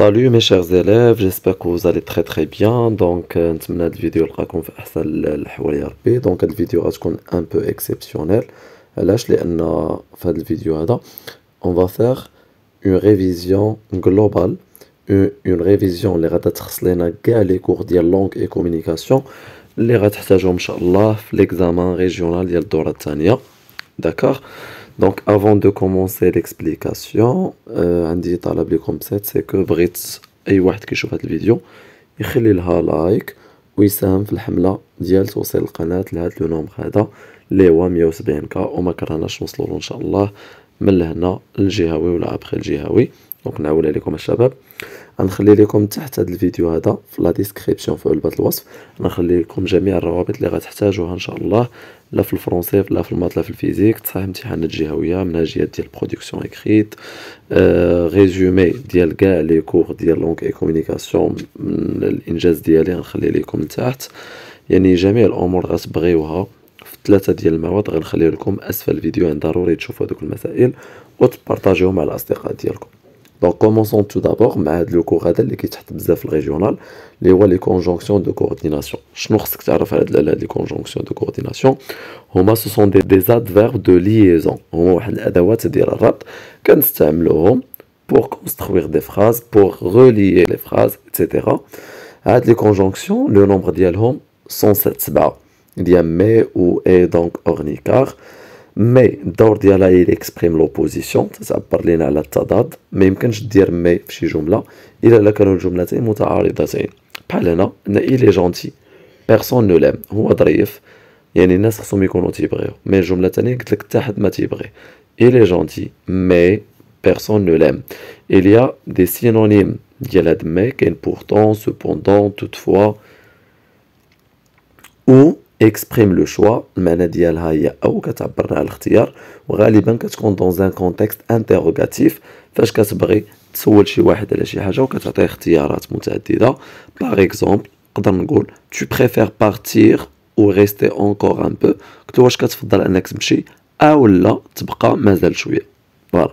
Salut mes chers élèves, j'espère que vous allez très très bien. Donc, la euh, vidéo Donc, cette vidéo va être un peu exceptionnelle. Là, je vidéo. Hein, on va faire une révision globale. Une, une révision. Les rédacteurs les les cours de langue et communication. Les rédacteurs, l'examen régional de D'accord. D'accord. دونك افون دو كومونسي ليكسبليكاسيون عندي طلب ليكم بسيط سي كو بغيت اي واحد كيشوف هاد الفيديو يخلي لها لايك ويساهم في الحمله ديال توصيل القناه لهاد لو نومبر هذا لي هو 170 كا وما كرهناش نوصلوا ان شاء الله من لهنا للجهوي ولا ابخي الجهوي دونك نعاودها عليكم الشباب غنخلي لكم تحت هذا الفيديو هذا في لا ديسكريبسيون في علبه الوصف غنخلي لكم جميع الروابط اللي غتحتاجوها ان شاء الله لا في الفرونسي لا في الماط لا في الفيزيك تصحيح امتحانات جهويه منهجيات ديال برودكسيون اكريت آه ريزومي ديال كاع لي كور ديال لونك اي كومونيكاسيون الانجاز ديالي غنخلي لكم تحت يعني جميع الامور غتبغيوها في ثلاثه ديال المواد غنخلي لكم اسفل الفيديو يعني ضروري تشوفوا هذوك المسائل وتبارطاجيو مع الاصدقاء ديالكم Donc commençons tout d'abord avec le cours qui est dans le régional, les les conjonctions de coordination. شنو خصك تعرف على les conjonctions de coordination ce sont des, adverbes de liaison. هما واحد الادوات ديال الربط كنستعملوهم pour construire des phrases, pour relier les phrases, etc. Avec les conjonctions, le nombre ديالهم Il y a mais ou et donc ornicar mais d'ordre il exprime l'opposition ça a à la tadad mais il peut dire mais il est gentil personne ne l'aime il est gentil mais personne ne l'aime il y a des synonymes Il admet mais pourtant cependant toutefois ou اكسبريم لو شوا المعنى ديالها هي او كتعبرنا على الاختيار وغالبا كتكون دون زان كونتكست انتيروغاتيف فاش كتبغي تسول شي واحد على شي حاجه وكتعطيه اختيارات متعدده باغ اكزومبل نقدر نقول تو بريفير بارتير و ريستي اونكور ان بو كنت واش كتفضل انك تمشي او لا تبقى مازال شويه فوالا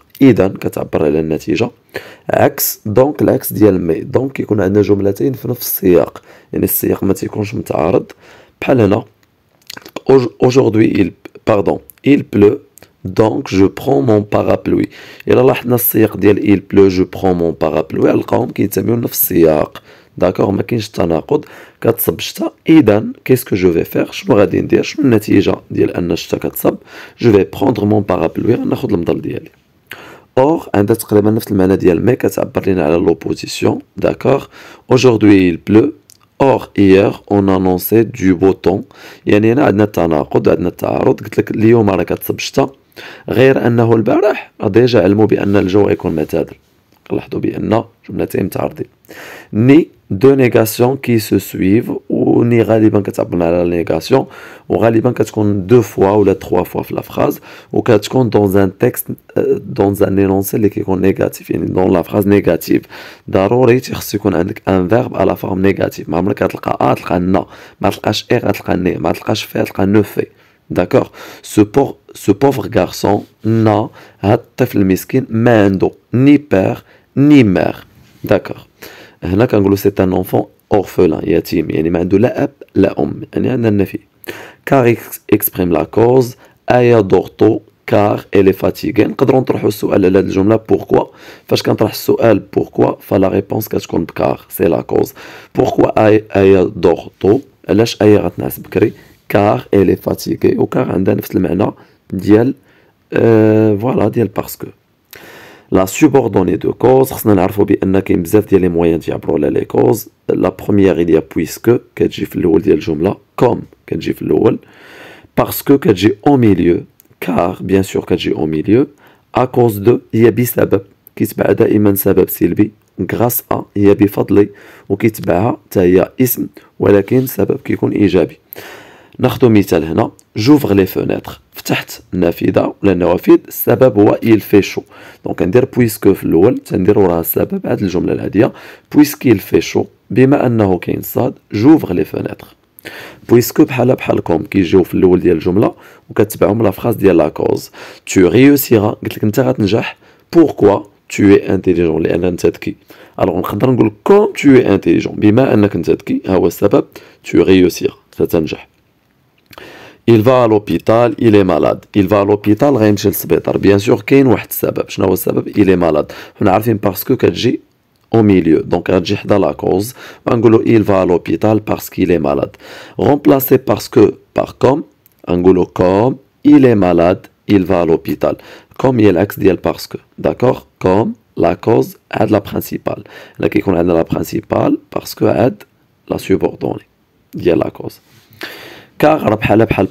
اذا كتعبر على النتيجه عكس دونك العكس ديال مي دونك كيكون عندنا جملتين في نفس السياق يعني السياق ما تيكونش متعارض بحال هنا aujourd'hui il pardon il pleut دونك جو برون مون بارابلوي الا لاحظنا السياق ديال il بلو جو برون مون بارابلوي القوم كيتسميو نفس السياق داكوغ ما كاينش تناقض كتصب الشتاء اذا كيسكو جو في فيغ شنو غادي ندير شنو النتيجه ديال ان الشتاء كتصب جو في بروندر مون بارابلوي غناخذ المظل ديالي اور عندها تقريبا نفس المعنى ديال مي كتعبر لينا على لوبوزيسيون داكوغ اوجوردي il بلو اور hier, اون انونسي دو beau يعني هنا عندنا التناقض عندنا التعارض قلت لك اليوم راه كتصب شتا غير انه البارح ديجا علموا بان الجو غيكون معتدل لاحظوا بان جملتين متعارضين ني دو نيغاسيون كي سو سويف on ira les banques à la négation on ira les banques à deux fois ou la trois fois la phrase ou qu'à dans un texte euh, dans un énoncé les qui négatif dans la phrase négative d'abord et si qu'on a un verbe à la forme négative ma mère qu'elle a un an ma cache et à la ma cache fait à ne fait d'accord ce pauvre garçon n'a à tef le miskin mais ni père ni mère d'accord هنا كنقولوا سي ان انفون اورفلان يتيم يعني ما عنده لا أب لا أم يعني عندنا النفي كار اكسبريم لا كوز ايا دورتو كار الي فاتيغي نقدروا نطرحوا السؤال على هذه الجمله بوركوا فاش كنطرح السؤال بوركوا فلا ريبونس كتكون بكار سي لا كوز بوركوا ايا دورتو علاش ايا غتنعس بكري كار الي فاتيغي وكار عندها نفس المعنى ديال فوالا ديال باسكو لا سوبوردوني دو كوز خصنا نعرفو بان كاين بزاف ديال لي موان تيعبرو على لي كوز لا بروميير هي بويسكو كتجي في الاول ديال الجمله كوم كتجي في الاول باسكو كتجي او ميليو كار بيان سور كتجي او ميليو ا كوز دو هي بسبب كيتبع دائما سبب سلبي غراس ا هي بفضل وكيتبعها حتى هي اسم ولكن سبب كيكون ايجابي ناخذ مثال هنا جوفغ لي فونيتر فتحت النافذه ولا النوافذ السبب هو il fait chaud دونك ندير بويسكو في الاول تنديروا راه السبب هذه الجمله العاديه بويسكي il fait chaud بما انه كاين صاد جوفغ لي فونيتر بويسكو بحال بحالكم كيجيو في الاول ديال الجمله وكتبعهم لا فراز ديال لا كوز تو ريوسيرا قلت لك انت غتنجح بوركوا تو اي انتيليجون لان انت ذكي الوغ نقدر نقول كوم تو اي انتيليجون بما انك انت ذكي ها هو السبب تو réussiras ستنجح il va à l'hôpital, il est malade. Il va à l'hôpital, le l'hôpital. » Bien sûr, a sabab. il est malade. parce parce que j'ai au milieu. Donc, dans la cause, il va à l'hôpital parce qu'il est malade. Remplacé parce que, par comme, Angulo comme, il est malade, il va à l'hôpital. Comme il y a parce que. D'accord Comme la cause est la principale. La qui la principale parce que est la subordonnée. Il y la cause car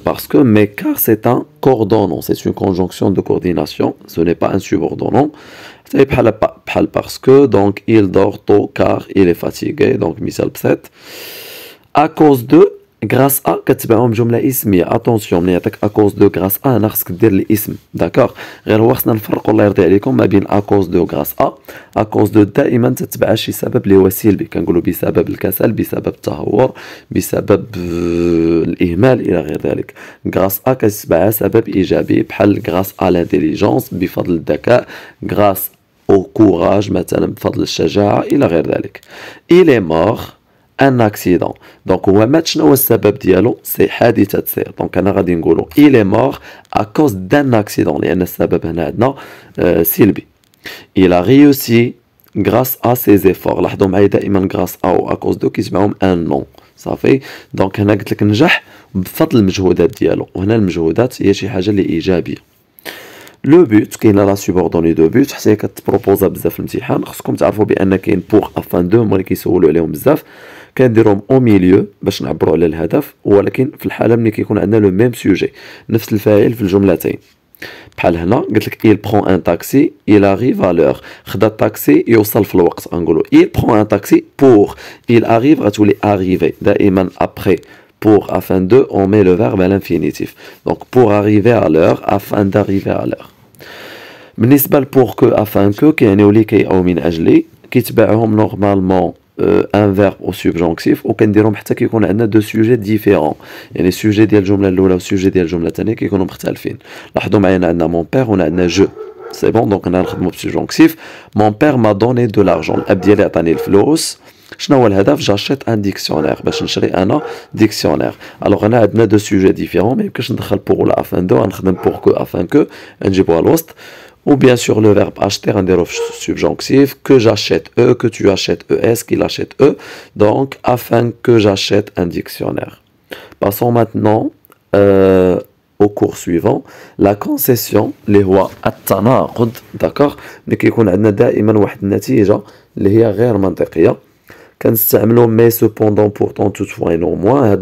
parce que mais car c'est un coordonnant c'est une conjonction de coordination ce n'est pas un subordonnant c'est parce que donc il dort tôt car il est fatigué donc misal à cause de غراس ا كتبعهم جمله اسميه اتونسيون ملي يعطيك اكوز دو غراس ا هنا خصك دير الاسم داكوغ غير هو خصنا نفرقوا الله يرضي عليكم ما بين اكوز دو غراس ا اكوز دو دائما تتبع شي سبب اللي هو سلبي كنقولوا بسبب الكسل بسبب التهور بسبب الاهمال الى غير ذلك غراس ا كتتبعها سبب ايجابي بحال غراس ا لانتيليجونس بفضل الذكاء غراس او كوراج مثلا بفضل الشجاعه الى غير ذلك الي مور ان اكسيدون دونك هو مات شنو هو السبب ديالو سي حادثه سير دونك انا غادي نقولوا لي مور ا كوز دان اكسيدون لان السبب هنا عندنا آه سلبي il a غراس ا سي ses efforts لاحظوا معايا دائما غراس ا ou ا cause دو كيسمعهم ان نو صافي دونك هنا قلت لك نجح بفضل المجهودات ديالو وهنا المجهودات هي شي حاجه اللي ايجابيه لو بوت كاينه لا سوبوردوني دو بوت حتى هي كتبروبوزا بزاف في الامتحان خصكم تعرفوا بان كاين بوغ افان دو هما اللي كيسولوا عليهم بزاف كنديرهم او ميليو باش نعبروا على الهدف ولكن في الحاله ملي كيكون عندنا لو ميم سوجي نفس الفاعل في الجملتين بحال هنا قلت لك il prend un taxi il arrive à l'heure خدا الطاكسي يوصل في الوقت نقولوا il prend un taxi pour il arrive غتولي arriver دائما après pour afin de on met le verbe à l'infinitif donc pour arriver à l'heure afin d'arriver à l'heure بالنسبه لبور كو افان كو كيعنيو كي او من اجلي كيتباعهم نورمالمون Euh, un verbe au subjonctif ou qu'on sujets différents. y a deux sujets différents a les sujets de la jumla l'oula le sujet de la jumla sujets qui qu'on a مختلفين on a mon père on a je c'est bon donc on a un subjonctif mon père m'a donné de l'argent l'ab ديالي le but? J'achète un dictionnaire. Bah, je ان ديكسيونير un on a deux sujets différents, pour la ou bien sûr le verbe acheter un dérof subjonctif que j'achète eux que tu achètes ES, qu'il achète eux donc afin que j'achète un dictionnaire. Passons maintenant euh, au cours suivant, la concession les rois التناقض d'accord mais qui connaît hein, mais cependant pourtant toutefois et non moins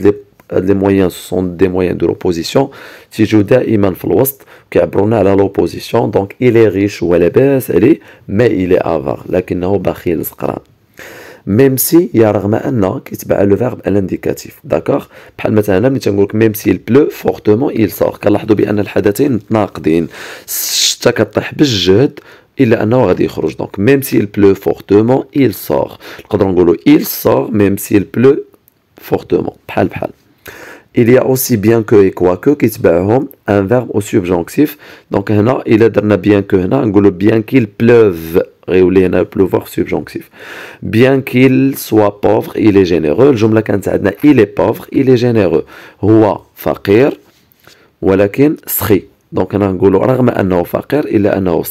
هاد لي مويان سون دي مويان دو لوبوزيسيون تيجيو دائما في الوسط كيعبرونا على لوبوزيسيون دونك إلي ريش هو لاباس عليه ما إلي افار لكنه بخيل زقران ميم سي يا رغم ان كيتبع لو فيرب انديكاتيف داكوغ بحال مثلا ملي تنقول لك ميم سي البلو فورتومون il سور كنلاحظوا بان الحدثين متناقضين الشتا كطيح بالجهد الا انه غادي يخرج دونك ميم سي البلو فورتومون il سور نقدروا نقولوا il سور ميم سي البلو فورتومون بحال بحال il y a aussi bien que et quoi que qui un verbe au subjonctif. Donc il il est bien que bien qu'il pleuve غيولي un pleuvoir subjonctif. Bien qu'il soit pauvre, il est généreux. il est pauvre, il est généreux. roi فقير ولكن sri. Donc un Donc, il il a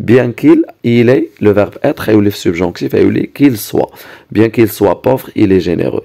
Bien qu'il il est le verbe être subjonctif et qu'il soit. Bien qu'il soit pauvre, il est généreux.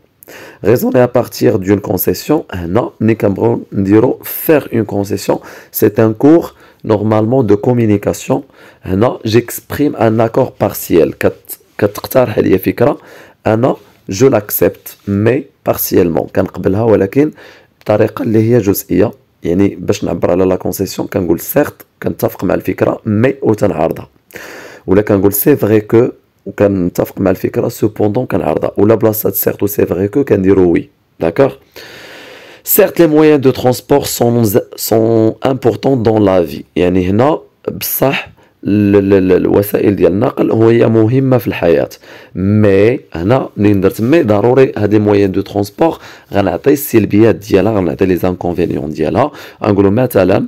raisonner à partir d'une concession, non, ni Cameron diront faire une concession, c'est un cours normalement de communication, non, j'exprime un accord partiel, non, je l'accepte, mais partiellement, يعني باش نعبر على لا كونسيسيون كنقول سيرت كنتفق مع الفكره مي تنعرضها. ولا كنقول سي vrai كو وكان متفق مع الفكره سوبوندون كنعرضها ولا بلاصه سيرتو سي فغي كو كنديرو وي داكوغ سيرت لي مويان دو ترونسبور سون سون امبورطون دون لا في يعني هنا بصح الوسائل ديال النقل هي مهمه في الحياه مي هنا منين درت مي ضروري هذه مويان دو ترونسبور غنعطي السلبيات ديالها غنعطي لي زانكونفينيون ديالها غنقولوا مثلا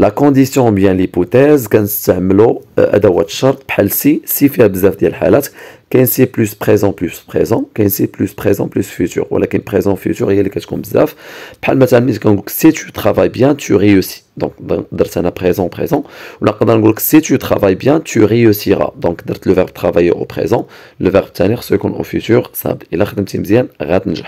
La condition bien l'hypothèse qu'un certain mot Edward euh, Sharp Percy s'est fait observer les halates qu'un C plus présent plus présent c'est plus présent plus futur ou la présent futur et les quelques choses qu'on nous a fait parle maintenant c'est si tu travailles bien tu réussis donc dans dans ça n'a présent présent ou la si tu travailles bien tu réussiras donc le verbe travailler au présent le verbe tenir second au futur et la question deuxième réussir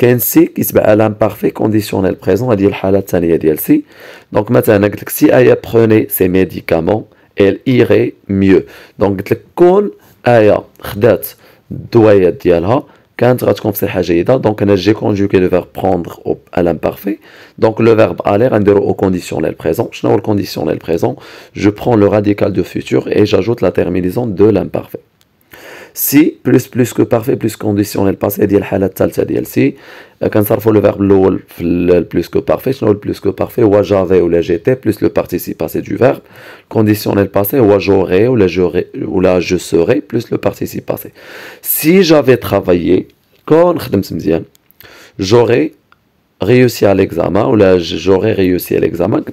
quand si, qu'est-ce que l'imparfait conditionnel présent a dit le Halatani a dit si. Donc maintenant que si elle prenait ses médicaments, elle irait mieux. Donc le col aya khdate doit être dit alha. Quand je dois construire cette phrase, donc quand j'ai conduit, je dois prendre l'imparfait. Donc le verbe aller en dehors au conditionnel présent. Je n'ai pas le conditionnel présent. Je prends le radical de futur et j'ajoute la terminaison de l'imparfait si plus plus que parfait plus conditionnel passé dit le halat si euh, quand ça refait le verbe le plus que parfait sinon le plus que parfait ou j'avais ou j'étais plus le participe passé du verbe conditionnel passé ou j'aurais ou ou là je serais plus le participe passé si j'avais travaillé quand j'aurais réussi à l'examen ou là j'aurais réussi à l'examen que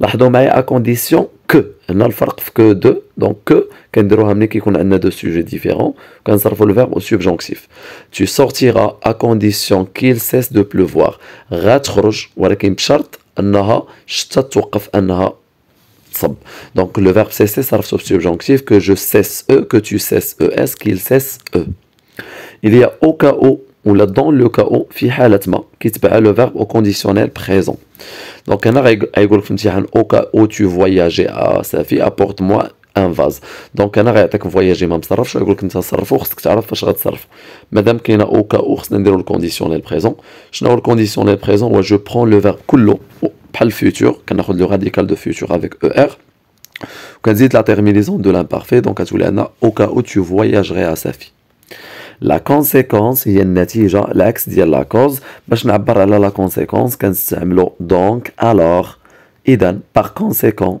L'ahdomaï à condition que. On a le que deux. Donc que. Quand on a deux sujets différents. Quand on a le verbe au subjonctif. Tu sortiras à condition qu'il cesse de pleuvoir. Ratroj. Ou alors qu'il pchart. Annaha. Ch'tatouqaf. Donc le verbe cesse ça au subjonctif. Que je cesse e. Que tu cesses e, es qu'il cesse e. Il y a au cas où. Ou là dans le cas où. Fi halatma. Qui te le verbe au conditionnel présent. Donc, un arrêt, au cas où tu voyages à sa apporte-moi un vase. Donc, un arrêt, tu voyages, même ça, je vais vous dire que ça, ça, ça, ça, Madame, qui n'a au cas où ça, c'est le conditionnel présent. Je n'ai le conditionnel présent, où je prends le verbe kullo, pas le futur, qui n'a le radical de futur avec er. Quand dit la terminaison de l'imparfait, donc à tout au cas où tu voyagerais à sa la conséquence est le résultat. l'axe est la cause. Mais je ne la conséquence quand c'est Donc, alors, et par conséquent,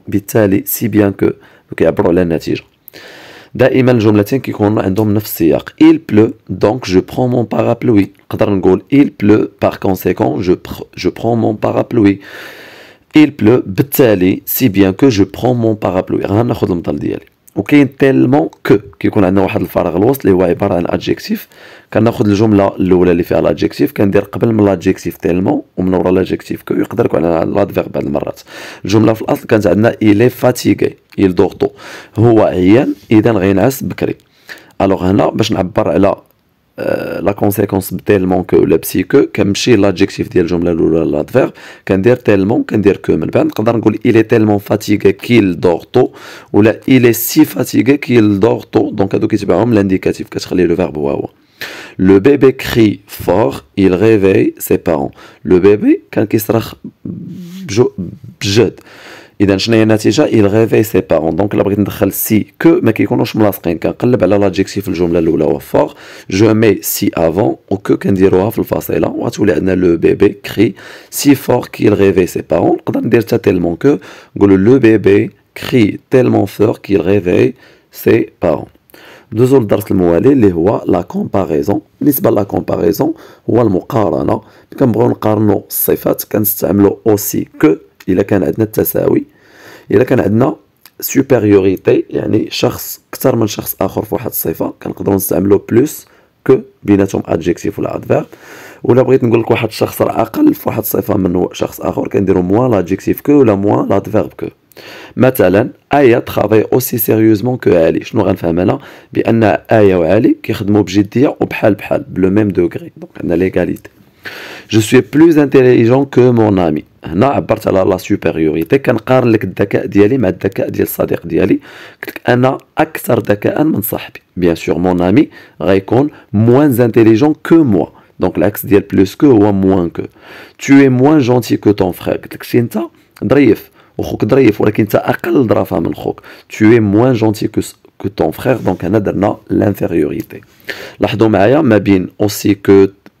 si bien que je peux parler des natures. D'ailleurs, je un homme neuf Il pleut, donc je prends mon parapluie. Quand on gueule, il pleut, par conséquent, je prends mon parapluie. Il pleut, il si bien que je prends mon parapluie. Ça ne vous donne وكاين تيلمون كو كيكون عندنا واحد الفراغ الوسط اللي هو عباره عن ادجيكتيف كناخذ الجمله الاولى اللي فيها الادجيكتيف كندير قبل من الادجيكتيف تيلمون ومن ورا الادجيكتيف كو يقدر يكون عندنا لادفير بعض المرات الجمله في الاصل كانت عندنا ايلي فاتيغي il dorto هو عيان اذا غينعس بكري الوغ هنا باش نعبر على Euh, la conséquence tellement que le psy comme si l'adjectif ديال الجمله l'adverbe لادفيرب qu'un dire il est tellement fatigué qu'il dort tôt ou il est si fatigué qu'il dort tôt دونك qui كيتبعهم لانديكاتيف كتخلي le verbe « واو Le bébé crie fort, il réveille ses parents. Le bébé, quand il sera jeté. » il réveille ses parents donc la si que mais connaît a quand fort je mets si avant ou que il le le bébé crie si fort qu'il réveille ses parents quand dire tellement que le bébé crie tellement fort qu'il réveille ses parents les la comparaison la comparaison aussi que الا كان عندنا التساوي الا كان عندنا سوبيريوريتي يعني شخص اكثر من شخص اخر في واحد الصفه كنقدروا نستعملو بلوس كو بيناتهم ادجيكتيف ولا ادفيرب ولا بغيت نقول لك واحد الشخص راه اقل في واحد الصفه من شخص اخر كنديروا موان لادجيكتيف كو ولا موان لادفيرب كو مثلا ايه ترافاي اوسي سيريوزمون كو علي شنو غنفهم انا بان ايه وعلي كيخدموا بجديه وبحال بحال بلو ميم دوغري دونك عندنا ليغاليتي جو سوي بلوز انتيليجون كو مون امي هنا عبرت على لا سوبيريوريتي كنقارن لك الذكاء ديالي مع الذكاء ديال الصديق ديالي قلت لك انا اكثر ذكاء من صاحبي بيان سور مون امي غيكون موان انتيليجون كو موا دونك العكس ديال بلوس كو هو موان كو تو اي موان جونتي كو طون فخير قلت لك شي انت ظريف وخوك ظريف ولكن انت اقل ظرافه من خوك تو اي موان جونتي كو كو طون فخير دونك هنا درنا لانفيريوريتي لاحظوا معايا ما بين اوسي كو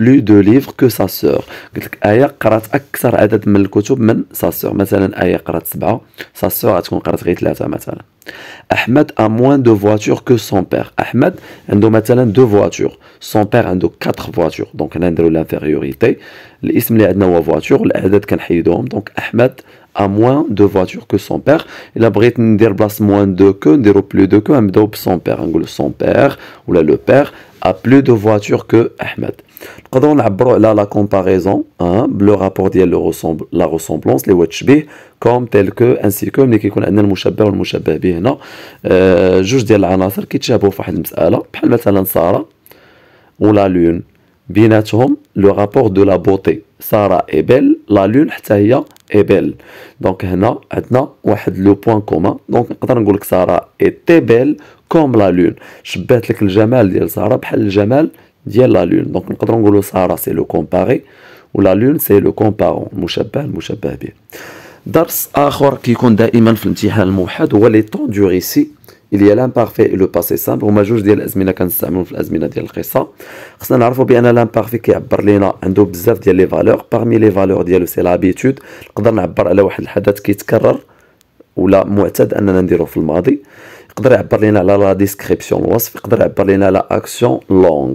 بلو دو ليفر كو سا سور قلت لك ايا قرات اكثر عدد من الكتب من سا سور مثلا ايا قرات سبعه سا سور غتكون قرات غير ثلاثه مثلا احمد ا موان دو فواتور كو سون بير احمد عنده مثلا دو فواتور سون بير عنده 4 فواتور دونك هنا نديرو لانفيريوريتي الاسم اللي عندنا هو فواتور الاعداد كنحيدوهم دونك احمد à moins de voitures que son père. Il a brit dire place moins de que, dire plus de que, même son père. Son père, ou là le père, a plus de voitures que Ahmed. نقدروا نعبروا على لا كومباريزون بلو رابور ديال لو لا ريسومبلونس لي هو التشبيه كوم تيل كو انسي كو ملي كيكون عندنا المشبه والمشبه به هنا آه، جوج ديال العناصر كيتشابهوا في واحد المساله بحال مثلا ساره ولا لون بيناتهم لو رابور دو لا بوتي ساره اي بيل لا لون حتى هي اي بيل دونك هنا عندنا واحد لو بوين كومان دونك نقدر نقول لك ساره اي تي بيل كوم لا لون شبهت لك الجمال ديال ساره بحال الجمال ديال لا لون دونك نقدروا نقولوا ساره سي لو كومباري ولا لون سي لو كومبارون المشبه المشبه به درس اخر كيكون دائما في الامتحان الموحد هو لي طون دو ريسي il y a l'imparfait et le passé simple هما جوج ديال الازمنه كنستعملو في الازمنه ديال القصه خصنا نعرفو بان لامبارفي كيعبر لينا عنده بزاف ديال لي فالور باغمي لي فالور ديالو سي لابيتود نقدر نعبر على واحد الحدث كيتكرر ولا معتاد اننا نديرو في الماضي يقدر يعبر لينا على لا ديسكريبسيون الوصف يقدر يعبر لينا على اكسيون لونغ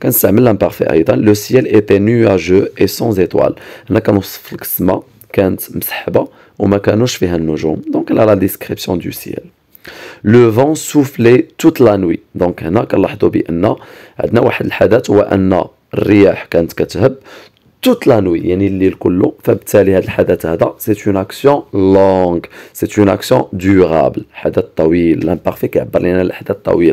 quand ça met l'imparfait le ciel était nuageux et sans étoiles là quand on flexement quand msahba ou ma kanouch fait un nojon donc là la description du ciel le vent soufflait toute la nuit donc là quand la hadobi anna adna wahed hadat wa anna riyah kant katahab toute la nuit, hada. c'est une action longue, c'est une action durable. L'imparfait, c'est l'imparfait.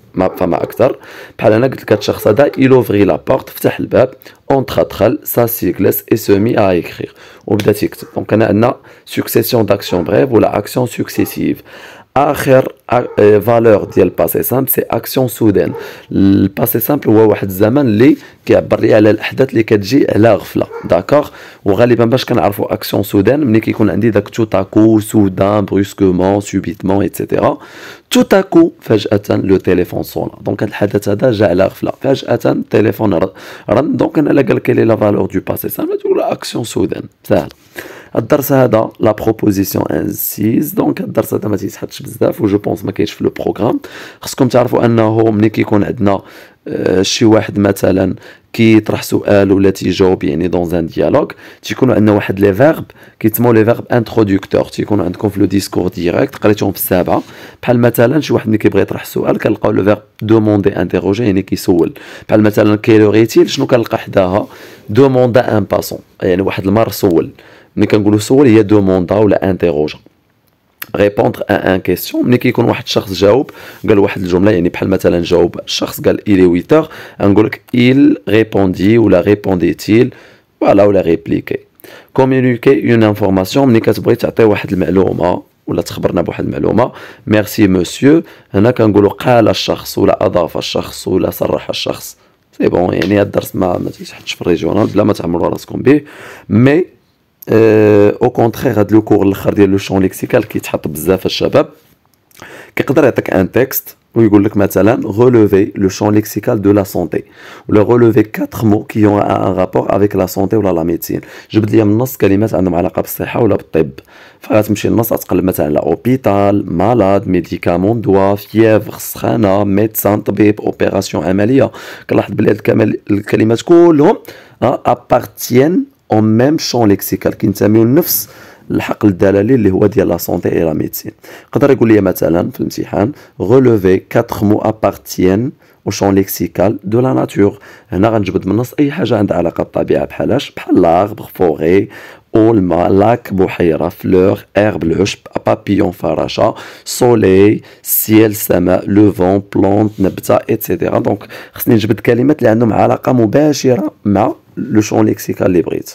ما فما اكثر بحال انا قلت لك هذا الشخص هذا لوفري لابورت فتح الباب اونتخا دخل سا سيكلس اي سومي ا ايكريغ وبدا تيكتب دونك انا عندنا سوكسيسيون داكسيون بريف ولا اكسيون سوكسيسيف اخر فالور ديال الباسي سامبل سي اكسيون سودان الباسي سامبل هو واحد الزمن اللي كيعبر لي على الاحداث اللي كتجي على غفله داكوغ وغالبا باش كنعرفوا اكسيون سودان ملي كيكون عندي داك تو تاكو سودان بروسكومون سوبيتمون ايتترا تاكو فجاه لو تيليفون صونا دونك هاد الحدث هذا جا على غفله فجاه التليفون رن دونك انا لا قال لي لا فالور دو باسي سامبل تقول اكسيون سودان ساهل الدرس هذا لا بروبوزيسيون انسيز دونك الدرس هذا ما تيتحطش بزاف و جو بونس ما كاينش في لو بروغرام خصكم تعرفوا انه ملي كيكون عندنا آه، شي واحد مثلا كيطرح سؤال ولا تيجاوب يعني دون ان ديالوغ تيكونوا عندنا واحد لي فيرب كيتسموا لي فيرب انتروديكتور تيكونوا عندكم في لو ديسكور ديريكت قريتهم في السابعه بحال مثلا شي واحد ملي كيبغي يطرح سؤال كنلقاو لو فيرب دوموندي انتيروجي يعني كيسول بحال مثلا كيلو شنو كنلقى حداها دوموندا ان باسون يعني واحد المار سول ملي كنقولوا سول هي دوموندا ولا انتيروجا ريبوندر ا ان كيسيون ملي كيكون واحد الشخص جاوب قال واحد الجمله يعني بحال مثلا جاوب الشخص قال الي ويتر نقول لك ايل ريبوندي ولا ريبونديتيل فوالا ولا ريبليكي كومونيكي اون انفورماسيون ملي كتبغي تعطي واحد المعلومه ولا تخبرنا بواحد المعلومه ميرسي مسيو هنا كنقولوا قال الشخص ولا اضاف الشخص ولا صرح الشخص سي بون يعني هاد الدرس ما ما في الريجيونال بلا ما تعمروا راسكم به مي او euh, كونترير هاد لو كور الاخر ديال لو شون ليكسيكال كيتحط بزاف الشباب كيقدر يعطيك ان تيكست ويقول لك مثلا غولوفي لو شون ليكسيكال دو لا سونتي ولا غولوفي كاتر مو كي ont ان رابور افيك لا سونتي ولا لا médecine جبد لي من النص كلمات عندهم علاقه بالصحه ولا بالطب فغتمشي للنص غتقلب مثلا على اوبيتال مالاد ميديكامون دوا فيفر سخانه ميدسان طبيب اوبيراسيون عمليه كنلاحظ بلي هاد الكلمات كلهم ابارتيان اون ميم شون ليكسيكال كينتميو لنفس الحقل الدلالي اللي هو ديال لا سونتي اي لا ميديسين يقدر يقول لي مثلا في الامتحان غولوفي 4 مو ابارتيان او شون ليكسيكال دو لا ناتور هنا غنجبد من النص اي حاجه عندها علاقه بالطبيعه بحالاش بحال لاغ فوغي الماء لاك بحيره فلور ايرب العشب بابيون فراشه سولي سيل سماء لو فون بلونت نبته اتسيتيرا دونك خصني نجبد كلمات اللي عندهم علاقه مباشره مع لو شون ليكسيكال اللي بغيت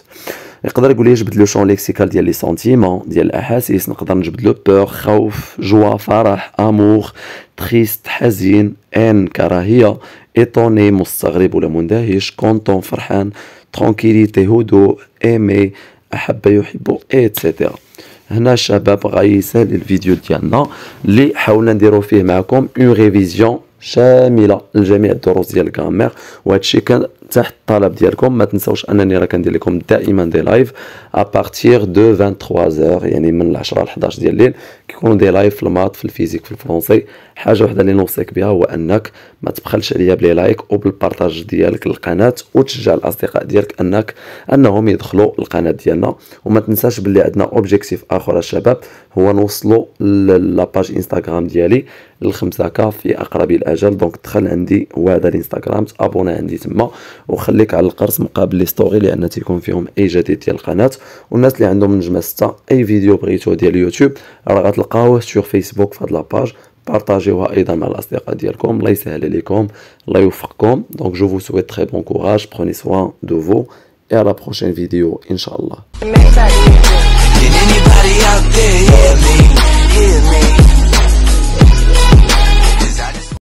يقدر يقول لي جبد لو شون ليكسيكال ديال لي سونتيمون ديال الاحاسيس نقدر نجبد لو بور خوف جوا فرح امور تريست حزين ان كراهيه ايطوني مستغرب ولا مندهش كونتون فرحان ترونكيليتي هدوء ايمي احب يحب اتسيتيرا هنا شباب غيسالي الفيديو ديالنا اللي حاولنا نديرو فيه معكم اون ريفيزيون شامله لجميع الدروس ديال الجرامير وهذا الشيء كان تحت الطلب ديالكم ما تنساوش انني راه كندير لكم دائما دي لايف ا بارتير دو 23 يعني من 10 ل 11 ديال الليل كيكونوا دي لايف في المات في الفيزيك في الفرنسي حاجه وحده اللي نوصيك بها هو انك ما تبخلش عليا بلي لايك وبالبارطاج ديالك للقناه وتشجع الاصدقاء ديالك انك انهم يدخلوا القناه ديالنا وما تنساش بلي عندنا اوبجيكتيف اخر الشباب هو نوصلوا لاباج انستغرام ديالي للخمسة كا في اقرب الاجل دونك دخل عندي وهذا الانستغرام تابونا عندي تما وخليك على القرص مقابل لي ستوري لان تيكون فيهم اي جديد ديال القناه والناس اللي عندهم نجمه 6 اي فيديو بغيتو ديال اليوتيوب راه غتلقى sur facebook pas de la page partagez-la et dans à l'astra dire comme comme donc je vous souhaite très bon courage prenez soin de vous et à la prochaine vidéo inshaAllah.